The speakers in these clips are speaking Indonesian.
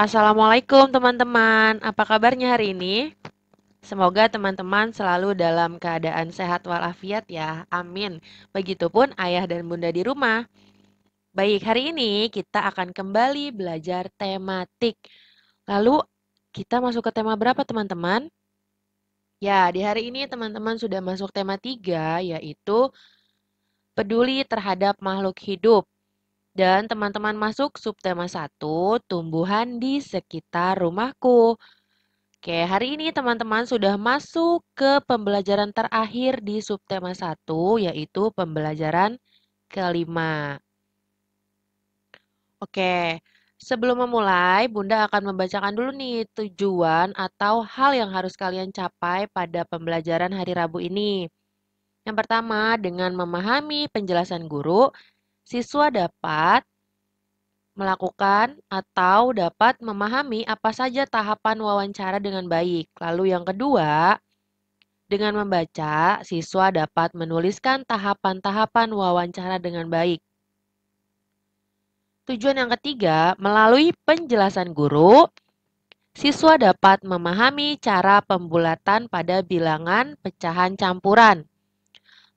Assalamualaikum teman-teman, apa kabarnya hari ini? Semoga teman-teman selalu dalam keadaan sehat walafiat ya, amin. Begitupun ayah dan bunda di rumah. Baik, hari ini kita akan kembali belajar tematik. Lalu kita masuk ke tema berapa teman-teman? Ya, di hari ini teman-teman sudah masuk tema 3 yaitu peduli terhadap makhluk hidup. Dan teman-teman masuk subtema 1, tumbuhan di sekitar rumahku. Oke, hari ini teman-teman sudah masuk ke pembelajaran terakhir di subtema 1, yaitu pembelajaran kelima. Oke, sebelum memulai, Bunda akan membacakan dulu nih tujuan atau hal yang harus kalian capai pada pembelajaran hari Rabu ini. Yang pertama, dengan memahami penjelasan guru, siswa dapat melakukan atau dapat memahami apa saja tahapan wawancara dengan baik. Lalu yang kedua, dengan membaca, siswa dapat menuliskan tahapan-tahapan wawancara dengan baik. Tujuan yang ketiga, melalui penjelasan guru, siswa dapat memahami cara pembulatan pada bilangan pecahan campuran.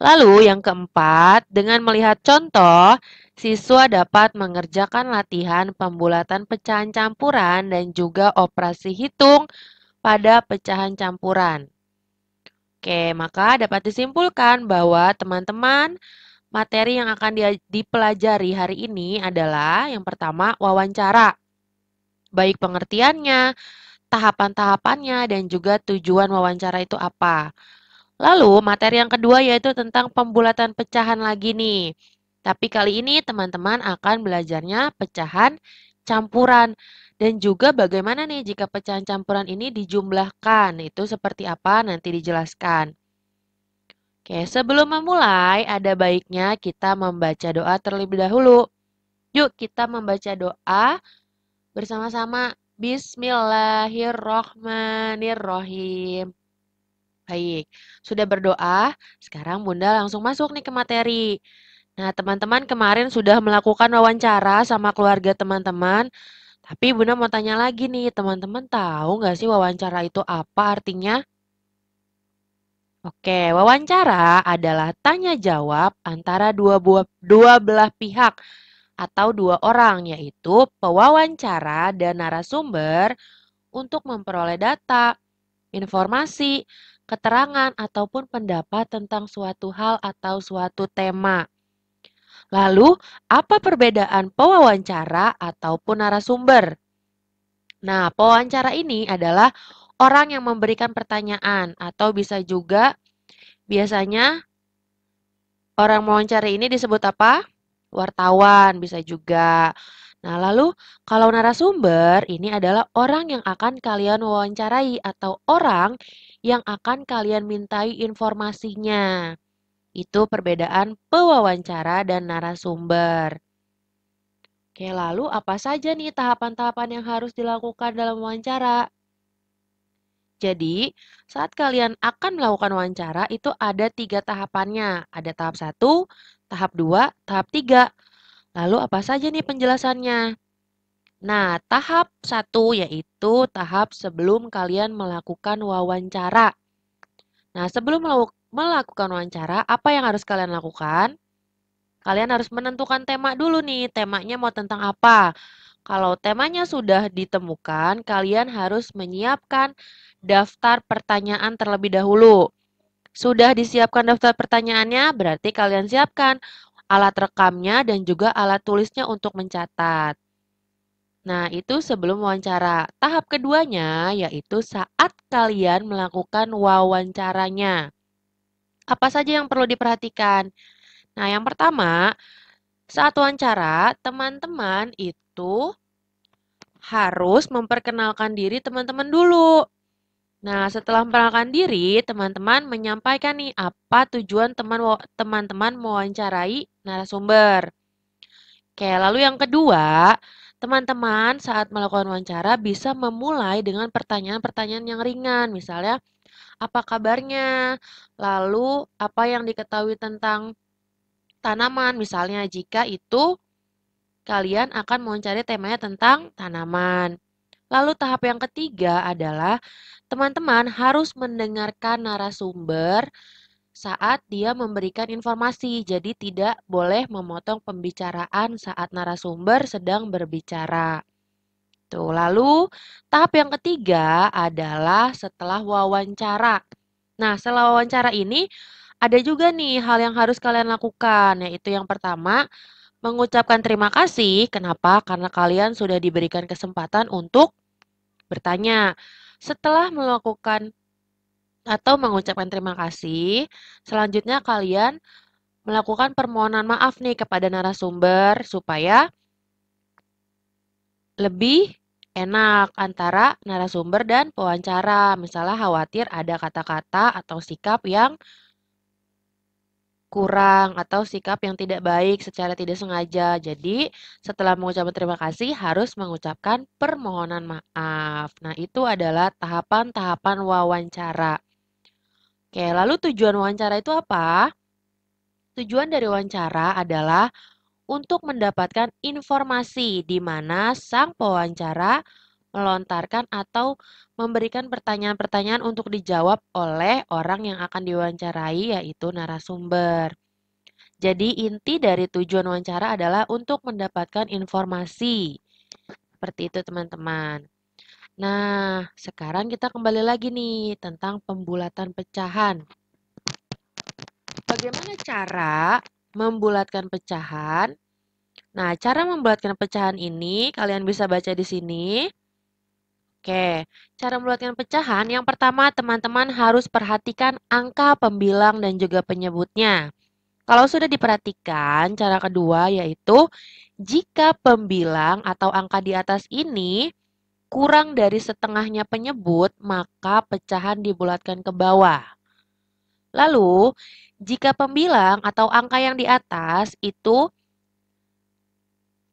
Lalu yang keempat, dengan melihat contoh, siswa dapat mengerjakan latihan pembulatan pecahan campuran dan juga operasi hitung pada pecahan campuran. Oke, maka dapat disimpulkan bahwa teman-teman materi yang akan dipelajari hari ini adalah yang pertama wawancara. Baik pengertiannya, tahapan-tahapannya, dan juga tujuan wawancara itu apa. Lalu materi yang kedua yaitu tentang pembulatan pecahan lagi nih. Tapi kali ini teman-teman akan belajarnya pecahan campuran dan juga bagaimana nih jika pecahan campuran ini dijumlahkan. Itu seperti apa nanti dijelaskan. Oke, sebelum memulai ada baiknya kita membaca doa terlebih dahulu. Yuk kita membaca doa bersama-sama. Bismillahirrohmanirrohim. Baik, sudah berdoa. Sekarang Bunda langsung masuk nih ke materi. Nah, teman-teman kemarin sudah melakukan wawancara sama keluarga teman-teman. Tapi Bunda mau tanya lagi nih, teman-teman tahu nggak sih wawancara itu apa artinya? Oke, wawancara adalah tanya jawab antara dua, buah, dua belah pihak atau dua orang, yaitu pewawancara dan narasumber untuk memperoleh data, informasi, keterangan ataupun pendapat tentang suatu hal atau suatu tema. Lalu, apa perbedaan pewawancara ataupun narasumber? Nah, pewawancara ini adalah orang yang memberikan pertanyaan atau bisa juga biasanya orang mewawancarai ini disebut apa? Wartawan bisa juga. Nah, lalu kalau narasumber ini adalah orang yang akan kalian wawancarai atau orang yang akan kalian mintai informasinya. Itu perbedaan pewawancara dan narasumber. Oke, lalu apa saja nih tahapan-tahapan yang harus dilakukan dalam wawancara? Jadi, saat kalian akan melakukan wawancara itu ada tiga tahapannya. Ada tahap satu, tahap dua, tahap tiga. Lalu apa saja nih penjelasannya? Nah, tahap satu yaitu tahap sebelum kalian melakukan wawancara. Nah, sebelum melakukan wawancara, apa yang harus kalian lakukan? Kalian harus menentukan tema dulu nih, temanya mau tentang apa. Kalau temanya sudah ditemukan, kalian harus menyiapkan daftar pertanyaan terlebih dahulu. Sudah disiapkan daftar pertanyaannya, berarti kalian siapkan alat rekamnya dan juga alat tulisnya untuk mencatat. Nah, itu sebelum wawancara. Tahap keduanya yaitu saat kalian melakukan wawancaranya. Apa saja yang perlu diperhatikan? Nah, yang pertama, saat wawancara, teman-teman itu harus memperkenalkan diri teman-teman dulu. Nah, setelah memperkenalkan diri, teman-teman menyampaikan nih apa tujuan teman-teman mewawancarai narasumber. Oke, lalu yang kedua, Teman-teman saat melakukan wawancara bisa memulai dengan pertanyaan-pertanyaan yang ringan, misalnya apa kabarnya, lalu apa yang diketahui tentang tanaman, misalnya jika itu kalian akan mencari temanya tentang tanaman. Lalu tahap yang ketiga adalah teman-teman harus mendengarkan narasumber saat dia memberikan informasi. Jadi tidak boleh memotong pembicaraan saat narasumber sedang berbicara. Tuh, lalu tahap yang ketiga adalah setelah wawancara. Nah, setelah wawancara ini ada juga nih hal yang harus kalian lakukan, yaitu yang pertama mengucapkan terima kasih. Kenapa? Karena kalian sudah diberikan kesempatan untuk bertanya. Setelah melakukan atau mengucapkan terima kasih. Selanjutnya kalian melakukan permohonan maaf nih kepada narasumber supaya lebih enak antara narasumber dan pewawancara. Misalnya khawatir ada kata-kata atau sikap yang kurang atau sikap yang tidak baik secara tidak sengaja. Jadi, setelah mengucapkan terima kasih harus mengucapkan permohonan maaf. Nah, itu adalah tahapan-tahapan wawancara. Oke, lalu tujuan wawancara itu apa? Tujuan dari wawancara adalah untuk mendapatkan informasi di mana sang pewawancara melontarkan atau memberikan pertanyaan-pertanyaan untuk dijawab oleh orang yang akan diwawancarai yaitu narasumber. Jadi inti dari tujuan wawancara adalah untuk mendapatkan informasi. Seperti itu teman-teman. Nah, sekarang kita kembali lagi nih tentang pembulatan pecahan. Bagaimana cara membulatkan pecahan? Nah, cara membulatkan pecahan ini kalian bisa baca di sini. Oke, cara membulatkan pecahan yang pertama teman-teman harus perhatikan angka pembilang dan juga penyebutnya. Kalau sudah diperhatikan, cara kedua yaitu jika pembilang atau angka di atas ini kurang dari setengahnya penyebut, maka pecahan dibulatkan ke bawah. Lalu, jika pembilang atau angka yang di atas itu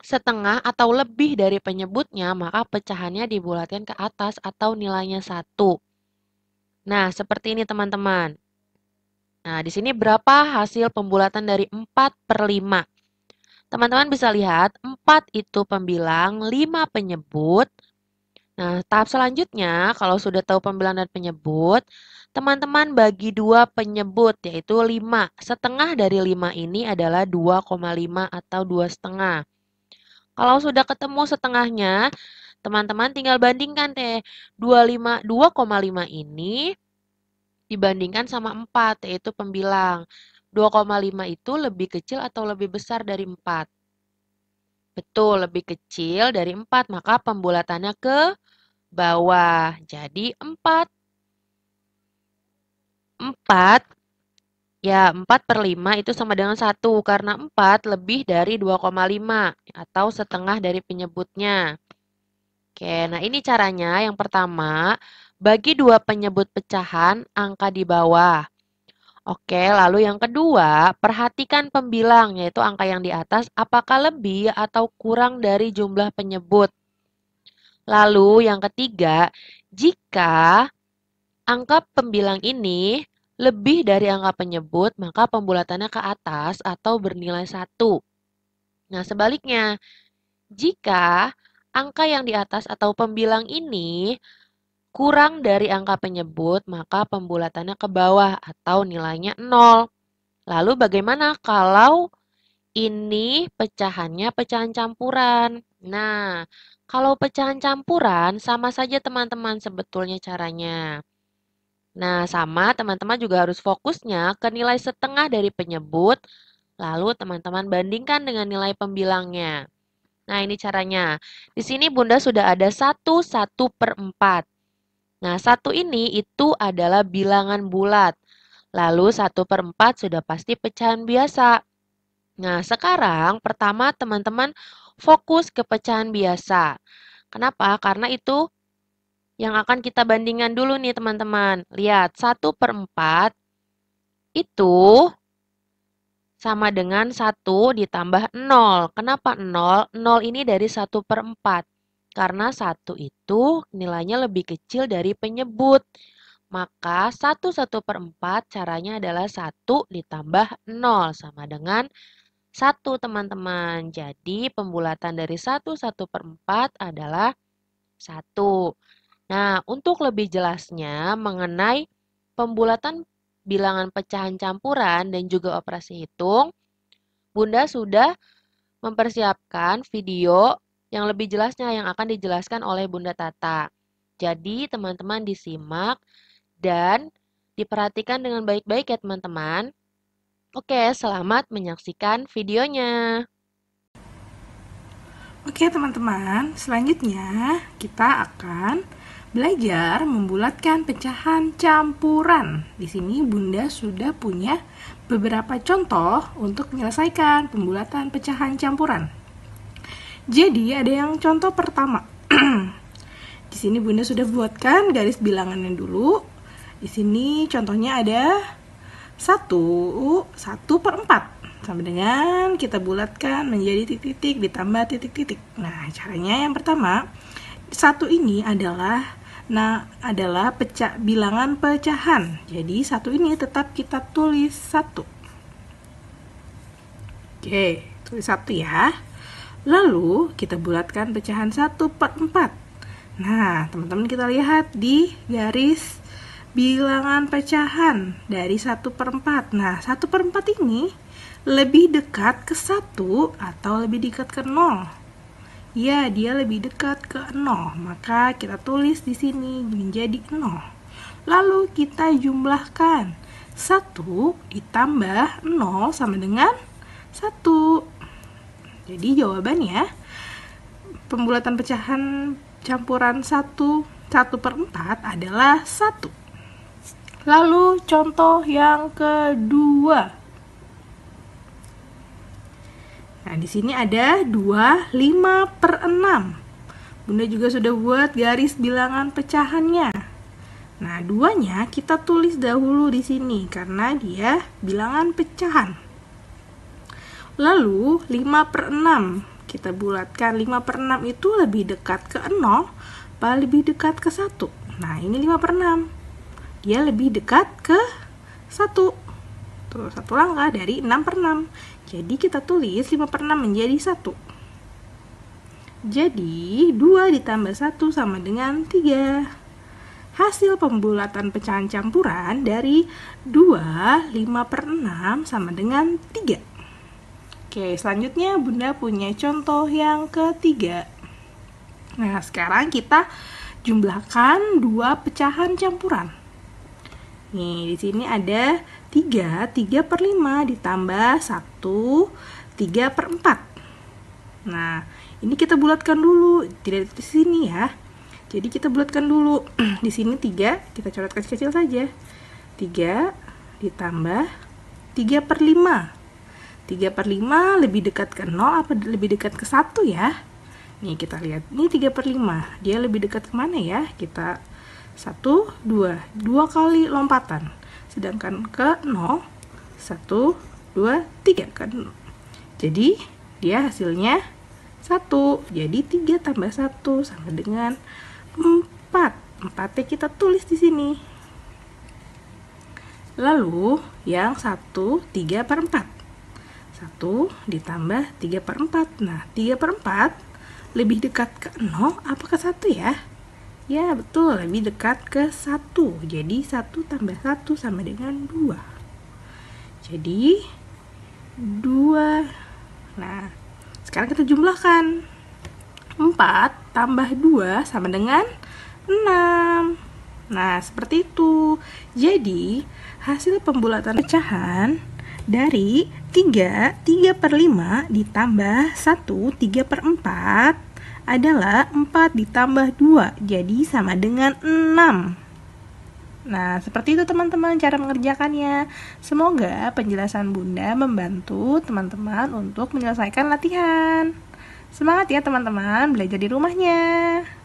setengah atau lebih dari penyebutnya, maka pecahannya dibulatkan ke atas atau nilainya satu. Nah, seperti ini teman-teman. Nah, di sini berapa hasil pembulatan dari 4 per 5? Teman-teman bisa lihat, 4 itu pembilang, 5 penyebut, Nah, tahap selanjutnya, kalau sudah tahu pembilang dan penyebut, teman-teman bagi dua penyebut, yaitu 5. Setengah dari 5 ini adalah 2,5 atau dua setengah. Kalau sudah ketemu setengahnya, teman-teman tinggal bandingkan deh 2,5 ini dibandingkan sama 4, yaitu pembilang. 2,5 itu lebih kecil atau lebih besar dari 4? Betul, lebih kecil dari 4, maka pembulatannya ke bawah. Jadi 4. 4, ya 4 per lima itu sama dengan satu karena empat lebih dari 2,5 atau setengah dari penyebutnya. Oke, nah ini caranya. Yang pertama, bagi dua penyebut pecahan, angka di bawah. Oke, lalu yang kedua, perhatikan pembilang, yaitu angka yang di atas, apakah lebih atau kurang dari jumlah penyebut. Lalu yang ketiga, jika angka pembilang ini lebih dari angka penyebut, maka pembulatannya ke atas atau bernilai satu. Nah, sebaliknya, jika angka yang di atas atau pembilang ini kurang dari angka penyebut, maka pembulatannya ke bawah atau nilainya nol. Lalu bagaimana kalau ini pecahannya pecahan campuran? Nah, kalau pecahan campuran, sama saja teman-teman sebetulnya caranya. Nah, sama teman-teman juga harus fokusnya ke nilai setengah dari penyebut, lalu teman-teman bandingkan dengan nilai pembilangnya. Nah, ini caranya. Di sini Bunda sudah ada 1, 1 per 4. Nah, satu ini itu adalah bilangan bulat. Lalu satu per empat sudah pasti pecahan biasa. Nah, sekarang pertama teman-teman fokus ke pecahan biasa. Kenapa? Karena itu yang akan kita bandingkan dulu nih teman-teman. Lihat, 1 per 4 itu sama dengan 1 ditambah 0. Kenapa 0? 0 ini dari 1 per 4. Karena 1 itu nilainya lebih kecil dari penyebut. Maka 1 1 per 4 caranya adalah 1 ditambah 0 sama dengan 0. 1 teman-teman. Jadi pembulatan dari 1 1 per 4 adalah 1. Nah, untuk lebih jelasnya mengenai pembulatan bilangan pecahan campuran dan juga operasi hitung, Bunda sudah mempersiapkan video yang lebih jelasnya yang akan dijelaskan oleh Bunda Tata. Jadi, teman-teman disimak dan diperhatikan dengan baik-baik ya teman-teman. Oke, selamat menyaksikan videonya. Oke teman-teman, selanjutnya kita akan belajar membulatkan pecahan campuran. Di sini Bunda sudah punya beberapa contoh untuk menyelesaikan pembulatan pecahan campuran. Jadi ada yang contoh pertama. Di sini Bunda sudah buatkan garis bilangannya dulu. Di sini contohnya ada 1, 1 per 4 sama dengan kita bulatkan menjadi titik-titik ditambah titik-titik nah caranya yang pertama satu ini adalah nah adalah pecah bilangan pecahan jadi satu ini tetap kita tulis satu oke tulis satu ya lalu kita bulatkan pecahan satu per empat nah teman-teman kita lihat di garis bilangan pecahan dari 1 per 4. Nah, 1 per 4 ini lebih dekat ke 1 atau lebih dekat ke 0? Ya, dia lebih dekat ke 0. Maka kita tulis di sini menjadi 0. Lalu kita jumlahkan 1 ditambah 0 sama dengan 1 Jadi jawabannya Pembulatan pecahan campuran 1 1 per 4 adalah 1 Lalu contoh yang kedua. Nah, di sini ada 2, 5 per 6. Bunda juga sudah buat garis bilangan pecahannya. Nah, duanya kita tulis dahulu di sini karena dia bilangan pecahan. Lalu 5 per 6 kita bulatkan 5 per 6 itu lebih dekat ke 0 apa lebih dekat ke 1 nah ini 5 per 6 dia lebih dekat ke 1 Tuh, satu langkah dari 6 per 6 jadi kita tulis 5 per 6 menjadi 1 jadi 2 ditambah 1 sama dengan 3 hasil pembulatan pecahan campuran dari 2, 5 per 6 sama dengan 3. Oke, selanjutnya Bunda punya contoh yang ketiga. Nah, sekarang kita jumlahkan dua pecahan campuran. Nih, di sini ada 3, 3 per 5 ditambah 1, 3 per 4. Nah, ini kita bulatkan dulu, tidak di sini ya. Jadi kita bulatkan dulu. di sini 3, kita coret kecil-kecil saja. 3 ditambah 3 per 5. 3 per 5 lebih dekat ke 0 apa lebih dekat ke 1 ya? Nih kita lihat, ini 3 per 5. Dia lebih dekat ke mana ya? Kita 1, 2, 2 kali lompatan. Sedangkan ke 0, 1, 2, 3 ke 0. Jadi, dia hasilnya 1. Jadi, 3 tambah 1 sama dengan 4. 4-nya kita tulis di sini. Lalu, yang 1, 3 per 4. 1 ditambah 3 per 4. Nah, 3 per 4 lebih dekat ke 0 apa ke 1 ya? Ya betul, lebih dekat ke 1 Jadi 1 tambah 1 sama dengan 2 Jadi 2 Nah, sekarang kita jumlahkan 4 tambah 2 sama dengan 6 Nah, seperti itu Jadi, hasil pembulatan pecahan dari 3, 3 per 5 ditambah 1, 3 per 4 adalah 4 ditambah 2, jadi sama dengan 6. Nah, seperti itu teman-teman cara mengerjakannya. Semoga penjelasan Bunda membantu teman-teman untuk menyelesaikan latihan. Semangat ya teman-teman belajar di rumahnya.